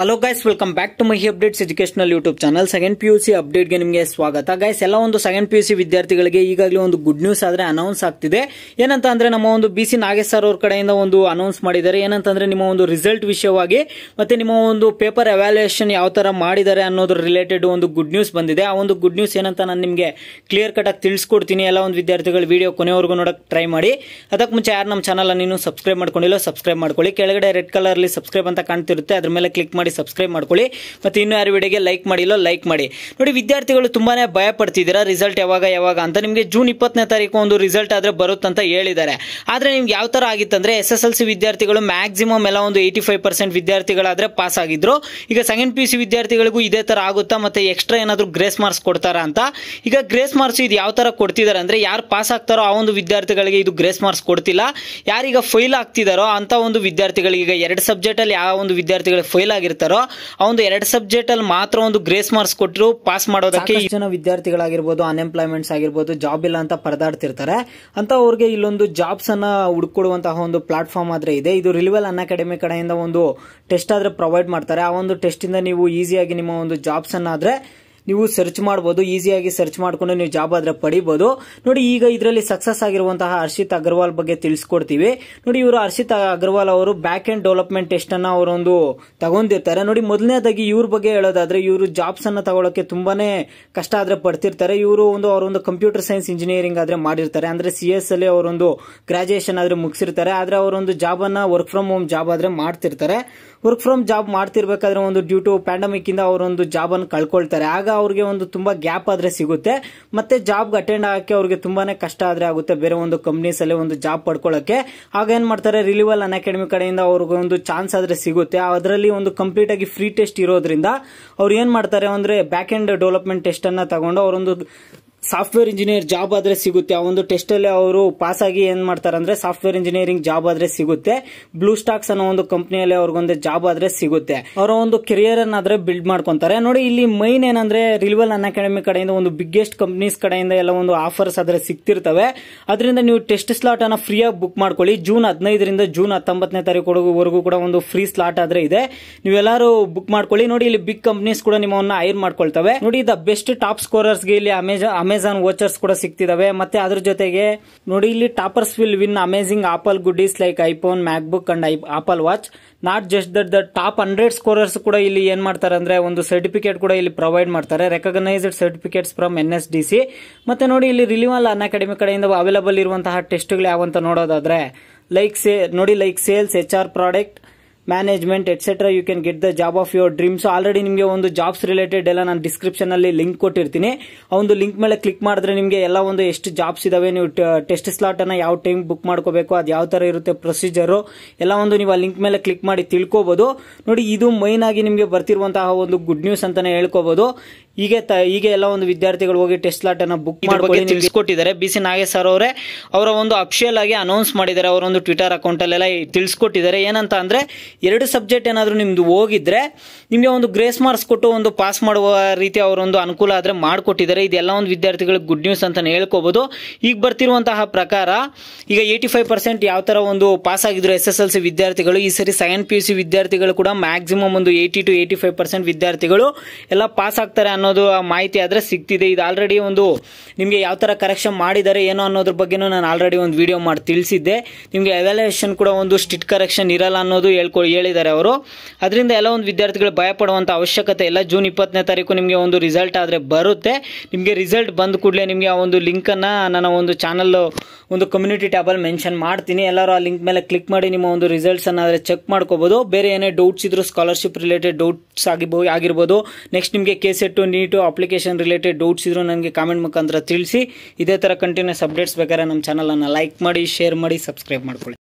hello guys welcome back to my updates educational YouTube channel second P U C ಅಪ್ಡೇಟ್ಗೆ ನಿಮಗೆ ಸ್ವಾಗತ guys ಎಲ್ಲ ಒಂದು ಸೆಕೆಂಡ್ ಪಿ ಯು ಸಿ ವಿದ್ಯಾರ್ಥಿಗಳಿಗೆ ಈಗಾಗಲೇ ಒಂದು ಗುಡ್ ನ್ಯೂಸ್ ಆದರೆ ಅನೌನ್ಸ್ ಆಗ್ತಿದೆ ಏನಂತ ಅಂದರೆ ನಮ್ಮ ಒಂದು ಬಿ ಸಿ ನಾಗೇಶ್ ಸರ್ ಅವ್ರ ಕಡೆಯಿಂದ ಒಂದು ಅನೌನ್ಸ್ ಮಾಡಿದ್ದಾರೆ ಏನಂತಂದರೆ ನಿಮ್ಮ ಒಂದು ರಿಸಲ್ಟ್ ವಿಷಯವಾಗಿ ಮತ್ತೆ ನಿಮ್ಮ ಒಂದು ಪೇಪರ್ ಎವ್ಯಾಲ್ಯೂಯೇಷನ್ ಯಾವ ತರ ಮಾಡಿದ್ದಾರೆ ಅನ್ನೋದ್ರ ರಿಲೇಟೆಡ್ ಒಂದು ಗುಡ್ ನ್ಯೂಸ್ ಬಂದಿದೆ ಆ ಒಂದು ಗುಡ್ ನ್ಯೂಸ್ ಏನಂತ ನಾನು ನಿಮಗೆ ಕ್ಲಿಯರ್ ಕಟ್ಟಾಗಿ ತಿಳಿಸ್ಕೊಡ್ತೀನಿ ಎಲ್ಲ ಒಂದು ವಿದ್ಯಾರ್ಥಿಗಳು ವಿಡಿಯೋ ಕೊನೆವರೆಗೂ ನೋಡೋಕೆ ಟ್ರೈ ಮಾಡಿ ಅದಕ್ಕೆ ಮುಂಚೆ ಯಾರು ನಮ್ಮ ಚಾನಲ್ ನೀನು ಸಬ್ಸ್ಕ್ರೈಬ್ ಮಾಡ್ಕೊಂಡಿಲ್ಲ ಸಬ್ಸ್ಕ್ರೈಬ್ ಮಾಡ್ಕೊಳ್ಳಿ ಕೆಳಗಡೆ ರೆಡ್ ಕಲರ್ ಸಬ್ಸ್ಕ್ರೈಬ್ ಅಂತ ಕಾಣ್ತಿರುತ್ತೆ ಅದ್ರ ಮೇಲೆ ಕ್ಲಿಕ್ ಮಾಡಿ ಮಾಡಿ ಸಬ್ಸ್ಕ್ರೈಬ್ ಮಾಡ್ಕೊಳ್ಳಿ ಮತ್ತು ಇನ್ನೂ ಯಾರು ವಿಡಿಯೋಗೆ ಲೈಕ್ ಮಾಡಿಲ್ಲ ಲೈಕ್ ಮಾಡಿ ನೋಡಿ ವಿದ್ಯಾರ್ಥಿಗಳು ತುಂಬಾ ಭಯ ಪಡ್ತಿದ್ದೀರಾ ರಿಸಲ್ಟ್ ಯಾವಾಗ ಯಾವಾಗ ಅಂತ ನಿಮಗೆ ಜೂನ್ ಇಪ್ಪತ್ತನೇ ತಾರೀಕು ಒಂದು ರಿಸಲ್ಟ್ ಆದರೆ ಬರುತ್ತಂತ ಹೇಳಿದ್ದಾರೆ ಆದರೆ ನಿಮ್ಗೆ ಯಾವ ಥರ ಆಗಿತ್ತಂದರೆ ಎಸ್ ಎಸ್ ಎಲ್ ಸಿ ವಿದ್ಯಾರ್ಥಿಗಳು ಮ್ಯಾಕ್ಸಿಮಮ್ ಎಲ್ಲ ಒಂದು ಏಯ್ಟಿ ಫೈವ್ ಪರ್ಸೆಂಟ್ ವಿದ್ಯಾರ್ಥಿಗಳಾದರೆ ಪಾಸ್ ಆಗಿದ್ರು ಈಗ ಸೆಕೆಂಡ್ ಪಿ ಯು ಸಿ ವಿದ್ಯಾರ್ಥಿಗಳಿಗೂ ಇದೇ ಥರ ಆಗುತ್ತಾ ಮತ್ತು ಎಕ್ಸ್ಟ್ರಾ ಏನಾದರೂ ಗ್ರೇಸ್ ಮಾರ್ಕ್ಸ್ ಕೊಡ್ತಾರಾ ಅಂತ ಈಗ ಗ್ರೇಸ್ ಮಾರ್ಕ್ಸ್ ಇದು ಯಾವ ಥರ ಕೊಡ್ತಿದ್ದಾರೆ ಅಂದರೆ ಯಾರು ಪಾಸ್ ಆಗ್ತಾರೋ ಆ ಒಂದು ವಿದ್ಯಾರ್ಥಿಗಳಿಗೆ ಇದು ಗ್ರೇಸ್ ಮಾರ್ಕ್ಸ್ ಕೊಡ್ತಿಲ್ಲ ಯಾರೀಗ ಫೈಲ್ ಆಗ್ತಿದ್ದಾರೋ ಅಂಥ ಒಂದು ವಿದ್ಯಾರ್ಥಿಗಳಿಗೆ ಈಗ ಎರಡು ಸಬ್ಜೆಕ್ಟಲ್ಲಿ ಯಾವ ಒಂದು ವಿದ್ಯಾರ್ಥಿಗಳಿಗೆ ಫೈಲ್ ಆಗಿರ್ತಾರೆ ಆ ಒಂದು ಎರಡು ಸಬ್ಜೆಕ್ಟ್ ಅಲ್ಲಿ ಮಾತ್ರ ಒಂದು ಗ್ರೇಸ್ ಮಾರ್ಕ್ಸ್ ಕೊಟ್ಟರು ಪಾಸ್ ಮಾಡೋದಕ್ಕೆ ಜನ ವಿದ್ಯಾರ್ಥಿಗಳಾಗಿರ್ಬೋದು ಅನ್ಎಂಪ್ಲಾಯ್ಮೆಂಟ್ಸ್ ಆಗಿರ್ಬೋದು ಜಾಬ್ ಇಲ್ಲ ಅಂತ ಪರದಾಡ್ತಿರ್ತಾರೆ ಅಂತ ಅವ್ರಿಗೆ ಇಲ್ಲೊಂದು ಜಾಬ್ಸ್ ಅನ್ನ ಹುಡ್ಕೊಡುವಂತಹ ಒಂದು ಪ್ಲಾಟ್ಫಾರ್ಮ್ ಆದ್ರೆ ಇದೆ ಇದು ರಿಲಿವಲ್ ಅನ್ ಅಕಾಡೆಮಿ ಕಡೆಯಿಂದ ಒಂದು ಟೆಸ್ಟ್ ಆದ್ರೆ ಪ್ರೊವೈಡ್ ಮಾಡ್ತಾರೆ ಆ ಒಂದು ಟೆಸ್ಟ್ ಇಂದ ನೀವು ಈಸಿಯಾಗಿ ನಿಮ್ಮ ಒಂದು ಜಾಬ್ಸ್ ಅನ್ನ ಆದ್ರೆ ನೀವು ಸರ್ಚ್ ಮಾಡಬಹುದು ಈಸಿಯಾಗಿ ಸರ್ಚ್ ಮಾಡಿಕೊಂಡು ನೀವು ಜಾಬ್ ಆದ್ರೆ ಪಡಿಬಹುದು ನೋಡಿ ಈಗ ಇದರಲ್ಲಿ ಸಕ್ಸಸ್ ಆಗಿರುವಂತಹ ಅರ್ಷಿತ್ ಅಗರ್ವಾಲ್ ಬಗ್ಗೆ ತಿಳಿಸ್ಕೊಡ್ತೀವಿ ನೋಡಿ ಇವರು ಅರ್ಷಿತ್ ಅಗರ್ವಾಲ್ ಅವರು ಬ್ಯಾಕ್ ಎಂಡ್ ಡೆವಲಪ್ಮೆಂಟ್ ಟೆಸ್ಟ್ ಅನ್ನ ಅವರೊಂದು ತಗೊಂಡಿರ್ತಾರೆ ನೋಡಿ ಮೊದಲನೇದಾಗಿ ಇವ್ರ ಬಗ್ಗೆ ಹೇಳೋದಾದ್ರೆ ಇವರು ಜಾಬ್ಸ್ ಅನ್ನ ತಗೊಳಕ್ಕೆ ತುಂಬಾನೇ ಕಷ್ಟ ಆದ್ರೆ ಪಡ್ತಿರ್ತಾರೆ ಇವರು ಒಂದು ಅವರೊಂದು ಕಂಪ್ಯೂಟರ್ ಸೈನ್ಸ್ ಇಂಜಿನಿಯರಿಂಗ್ ಆದ್ರೆ ಮಾಡಿರ್ತಾರೆ ಅಂದ್ರೆ ಸಿ ಎಸ್ ಅಲ್ಲಿ ಅವರೊಂದು ಗ್ರಾಜುಯೇಷನ್ ಆದ್ರೆ ಮುಗಿಸಿರ್ತಾರೆ ಆದ್ರೆ ಅವರೊಂದು ಜಾಬ್ ಅನ್ನ ವರ್ಕ್ ಫ್ರಮ್ ಹೋಮ್ ಜಾಬ್ ಆದ್ರೆ ಮಾಡ್ತಿರ್ತಾರೆ ವರ್ಕ್ ಫ್ರಮ್ ಜಾಬ್ ಮಾಡ್ತಿರ್ಬೇಕಾದ್ರೆ ಒಂದು ಡ್ಯೂ ಟು ಪ್ಯಾಂಡಮಿಕ್ ಇಂದ ಅವರೊಂದು ಜಾಬ್ ಅನ್ನು ಕಳ್ಕೊಳ್ತಾರೆ ಆಗ ಅವ್ರಿಗೆ ಒಂದು ತುಂಬಾ ಗ್ಯಾಪ್ ಆದ್ರೆ ಸಿಗುತ್ತೆ ಮತ್ತೆ ಜಾಬ್ಗೆ ಅಟೆಂಡ್ ಆಗಕ್ಕೆ ಅವ್ರಿಗೆ ತುಂಬಾನೇ ಕಷ್ಟ ಆದ್ರೆ ಆಗುತ್ತೆ ಬೇರೆ ಒಂದು ಕಂಪ್ನೀಸ್ ಅಲ್ಲಿ ಒಂದು ಜಾಬ್ ಪಡ್ಕೊಳ್ಳೋಕೆ ಆಗ ಏನ್ ಮಾಡ್ತಾರೆ ರಿಲಿವಲ್ ಅಕಾಡೆಮಿ ಕಡೆಯಿಂದ ಅವ್ರಿಗೆ ಒಂದು ಚಾನ್ಸ್ ಆದ್ರೆ ಸಿಗುತ್ತೆ ಅದರಲ್ಲಿ ಒಂದು ಕಂಪ್ಲೀಟ್ ಆಗಿ ಫ್ರೀ ಟೆಸ್ಟ್ ಇರೋದ್ರಿಂದ ಅವ್ರು ಏನ್ ಮಾಡ್ತಾರೆ ಅಂದ್ರೆ ಬ್ಯಾಕ್ ಎಂಡ್ ಡೆವಲಪ್ಮೆಂಟ್ ಟೆಸ್ಟ್ ಅನ್ನ ತಗೊಂಡು ಅವರೊಂದು ಸಾಫ್ಟ್ವೇರ್ ಇಂಜಿನಿಯರ್ ಜಾಬ್ ಆದ್ರೆ ಸಿಗುತ್ತೆ ಆ ಒಂದು ಟೆಸ್ಟ್ ಅಲ್ಲಿ ಅವರು ಪಾಸ್ ಆಗಿ ಏನ್ ಮಾಡ್ತಾರೆ ಅಂದ್ರೆ ಸಾಫ್ಟ್ವೇರ್ ಇಂಜಿನಿಯರಿಂಗ್ ಜಾಬ್ ಆದ್ರೆ ಸಿಗುತ್ತೆ ಬ್ಲೂ ಸ್ಟಾಕ್ಸ್ ಅನ್ನೋ ಒಂದು ಕಂಪ್ನಿಯಲ್ಲಿ ಅವ್ರಿಗೊಂದು ಜಾಬ್ ಆದ್ರೆ ಸಿಗುತ್ತೆ ಅವರ ಒಂದು ಕೆರಿಯರ್ ಅನ್ನ ಆದ್ರೆ ಬಿಲ್ಡ್ ಮಾಡ್ಕೊಂತಾರೆ ನೋಡಿ ಇಲ್ಲಿ ಮೈನ್ ಏನಂದ್ರೆ ರಿಲ್ವಲ್ ಅನ್ ಅಕಾಡೆಮಿ ಕಡೆಯಿಂದ ಒಂದು ಬಿಗ್ಗೆಸ್ಟ್ ಕಂಪನೀಸ್ ಕಡೆಯಿಂದ ಎಲ್ಲ ಒಂದು ಆಫರ್ಸ್ ಆದ್ರೆ ಸಿಕ್ತಿರ್ತವೆ ಅದರಿಂದ ನೀವು ಟೆಸ್ಟ್ ಸ್ಲಾಟ್ ಅನ್ನ ಆಗಿ ಬುಕ್ ಮಾಡ್ಕೊಳ್ಳಿ ಜೂನ್ ಹದಿನೈದರಿಂದ ಜೂನ್ ಹತ್ತೊಂಬತ್ತನೇ ತಾರೀಕುವರೆಗೂ ಕೂಡ ಒಂದು ಫ್ರೀ ಸ್ಲಾಟ್ ಆದ್ರೆ ಇದೆ ನೀವೆಲ್ಲರೂ ಬುಕ್ ಮಾಡ್ಕೊಳ್ಳಿ ನೋಡಿ ಇಲ್ಲಿ ಬಿಗ್ ಕಂಪನೀಸ್ ಕೂಡ ನಿಮ್ಮನ್ನ ಐರ್ ಮಾಡ್ಕೊಳ್ತವೆ ನೋಡಿ ದ ಬೆಸ್ಟ್ ಟಾಪ್ ಗೆ ಇಲ್ಲಿ ಅಮೆಜಾನ್ ಅಮೆಝಾನ್ ವೋಚರ್ಸ್ ಕೂಡ ಸಿಗ್ತಿದಾವೆ ಮತ್ತೆ ಅದ್ರ ಜೊತೆಗೆ ನೋಡಿ ಇಲ್ಲಿ toppers will win amazing Apple goodies like iPhone MacBook and Apple watch not just that the top hundred scorers ಕೂಡ ಇಲ್ಲಿ ಏನ್ ಮಾಡ್ತಾರೆ ಅಂದ್ರೆ ಒಂದು ಸರ್ಟಿಫಿಕೇಟ್ ಕೂಡ ಇಲ್ಲಿ ಪ್ರೊವೈಡ್ ಮಾಡ್ತಾರೆ recognised certificates from N S D C ಮತ್ತೆ ನೋಡಿ ಇಲ್ಲಿ ರಿಲಿವಲ್ ಅನ್ ಅಕಾಡೆಮಿ ಕಡೆಯಿಂದ ಅವೈಲಬಲ್ ಇರುವಂತಹ ಟೆಸ್ಟ್ಗಳು ಯಾವಂತ ನೋಡೋದಾದ್ರೆ ಲೈಕ್ ಸೇ ನೋಡಿ like sales H R product management etcetera you can get the job of your dreams already ನಿಮಗೆ ಒಂದು ಜಾಬ್ಸ್ ರಿಲೇಟೆಡ್ ಎಲ್ಲ ನಾನು ಡಿಸ್ಕ್ರಿಪ್ಷನ್ ಅಲ್ಲಿ ಲಿಂಕ್ ಕೊಟ್ಟಿರ್ತೀನಿ ಆ ಒಂದು ಲಿಂಕ್ ಮೇಲೆ ಕ್ಲಿಕ್ ಮಾಡಿದ್ರೆ ನಿಮಗೆ ಎಲ್ಲ ಒಂದು ಎಷ್ಟು ಜಾಬ್ಸ್ ಇದಾವೆ ನೀವು ಟೆಸ್ಟ್ ಸ್ಲಾಟ್ ಅನ್ನ ಯಾವ ಟೈಮ್ ಬುಕ್ ಮಾಡ್ಕೋಬೇಕು ಅದು ಯಾವ ತರ ಇರುತ್ತೆ ಪ್ರೊಸೀಜರು ಎಲ್ಲ ಒಂದು ನೀವು ಆ ಲಿಂಕ್ ಮೇಲೆ ಕ್ಲಿಕ್ ಮಾಡಿ ತಿಳ್ಕೋಬಹುದು ನೋಡಿ ಇದು ಮೈನ್ ಆಗಿ ನಿಮಗೆ ಬರ್ತಿರುವಂತಹ ಒಂದು ಗುಡ್ ನ್ಯೂಸ್ ಅಂತಾನೆ ಹೇಳ್ಕೋಬಹುದು ಈಗ ಈಗ ಎಲ್ಲ ಒಂದು ವಿದ್ಯಾರ್ಥಿಗಳು ಹೋಗಿ ಟೆಸ್ಟ್ ಲಾಟ್ ಅನ್ನ ಬುಕ್ ಮಾಡಿ ತಿಳಿಸ್ಕೊಟ್ಟಿದ್ದಾರೆ ಬಿ ಸಿ ನಾಗೇಶ್ ಸರ್ ಅವರೇ ಅವರ ಒಂದು ಅಫಿಷಿಯಲ್ ಆಗಿ ಅನೌನ್ಸ್ ಮಾಡಿದ್ದಾರೆ ಅವರ ಒಂದು ಟ್ವಿಟರ್ ಅಕೌಂಟ್ ಅಲ್ಲೆಲ್ಲ ತಿಳಿಸ್ಕೊಟ್ಟಿದ್ದಾರೆ ಏನಂತ ಅಂದ್ರೆ ಎರಡು ಸಬ್ಜೆಕ್ಟ್ ಏನಾದರೂ ನಿಮ್ದು ಹೋಗಿದ್ರೆ ನಿಮಗೆ ಒಂದು ಗ್ರೇಸ್ ಮಾರ್ಕ್ಸ್ ಕೊಟ್ಟು ಒಂದು ಪಾಸ್ ಮಾಡುವ ರೀತಿ ಅವರೊಂದು ಅನುಕೂಲ ಆದ್ರೆ ಮಾಡಿಕೊಟ್ಟಿದ್ದಾರೆ ಇದೆಲ್ಲ ಒಂದು ವಿದ್ಯಾರ್ಥಿಗಳಿಗೆ ಗುಡ್ ನ್ಯೂಸ್ ಅಂತ ಹೇಳ್ಕೋಬಹುದು ಈಗ ಬರ್ತಿರುವಂತಹ ಪ್ರಕಾರ ಈಗ ಏಯ್ಟಿ ಫೈವ್ ಪರ್ಸೆಂಟ್ ಯಾವ ತರ ಒಂದು ಪಾಸ್ ಆಗಿದ್ರು ಎಸ್ ಎಸ್ ಎಲ್ ಸಿ ವಿದ್ಯಾರ್ಥಿಗಳು ಈ ಸರಿ ಸೆಕೆಂಡ್ ಪಿ ಯು ಸಿ ವಿದ್ಯಾರ್ಥಿಗಳು ಕೂಡ ಮ್ಯಾಕ್ಸಿಮಮ್ ಒಂದು eighty two eighty five percent ವಿದ್ಯಾರ್ಥಿಗಳು ಎಲ್ಲ ಪಾಸ್ ಆಗ್ತಾರೆ ಅನ್ನೋ ಅನ್ನೋದು ಆ ಮಾಹಿತಿ ಆದರೆ ಸಿಗ್ತಿದೆ ಇದು ಆಲ್ರೆಡಿ ಒಂದು ನಿಮಗೆ ಯಾವ ಥರ ಕರೆಕ್ಷನ್ ಮಾಡಿದ್ದಾರೆ ಏನೋ ಅನ್ನೋದ್ರ ಬಗ್ಗೆ ನಾನು ಆಲ್ರೆಡಿ ಒಂದು ವಿಡಿಯೋ ಮಾಡಿ ತಿಳಿಸಿದ್ದೆ ನಿಮಗೆ ಎವ್ಯಾಲ್ಯೂಯೇಷನ್ ಕೂಡ ಒಂದು ಸ್ಟಿಟ್ ಕರೆಕ್ಷನ್ ಇರಲ್ಲ ಅನ್ನೋದು ಹೇಳ್ಕೊ ಹೇಳಿದ್ದಾರೆ ಅವರು ಅದರಿಂದ ಎಲ್ಲ ಒಂದು ವಿದ್ಯಾರ್ಥಿಗಳು ಭಯಪಡುವಂಥ ಅವಶ್ಯಕತೆ ಇಲ್ಲ ಜೂನ್ ಇಪ್ಪತ್ತನೇ ತಾರೀಕು ನಿಮಗೆ ಒಂದು ರಿಸಲ್ಟ್ ಆದರೆ ಬರುತ್ತೆ ನಿಮಗೆ ರಿಸಲ್ಟ್ ಬಂದ ಕೂಡಲೇ ನಿಮಗೆ ಆ ಒಂದು ಲಿಂಕನ್ನು ನನ್ನ ಒಂದು ಚಾನಲ್ ಒಂದು ಕಮ್ಯುನಿಟಿ ಟ್ಯಾಬಲ್ಲಿ ಮೆನ್ಷನ್ ಮಾಡ್ತೀನಿ ಎಲ್ಲರೂ ಆ ಲಿಂಕ್ ಮೇಲೆ ಕ್ಲಿಕ್ ಮಾಡಿ ನಿಮ್ಮ ಒಂದು ರಿಸಲ್ಟ್ಸನ್ನು ಆದರೆ ಚೆಕ್ ಮಾಡ್ಕೋಬೋದು ಬೇರೆ ಏನೇ ಡೌಟ್ಸ್ ಇದ್ರೂ ಸ್ಕಾಲರ್ಶಿಪ್ ರಿಲೇಟೆಡ್ ಡೌಟ್ಸ್ ಆಗಿರ್ಬೋದು ಆಗಿರ್ಬೋದು ನೆಕ್ಸ್ಟ್ ನಿಮಗೆ K SET NEET application related doubts ಇದ್ರೂ ನನಗೆ ಕಾಮೆಂಟ್ ಮುಖಾಂತರ ತಿಳಿಸಿ ಇದೇ ಥರ ಕಂಟಿನ್ಯೂಸ್ ಅಪ್ಡೇಟ್ಸ್ ಬೇಕಾದ್ರೆ ನಮ್ಮ ಚಾನಲನ್ನು ಲೈಕ್ ಮಾಡಿ ಶೇರ್ ಮಾಡಿ ಸಬ್ಸ್ಕ್ರೈಬ್ ಮಾಡ್ಕೊಳ್ಳಿ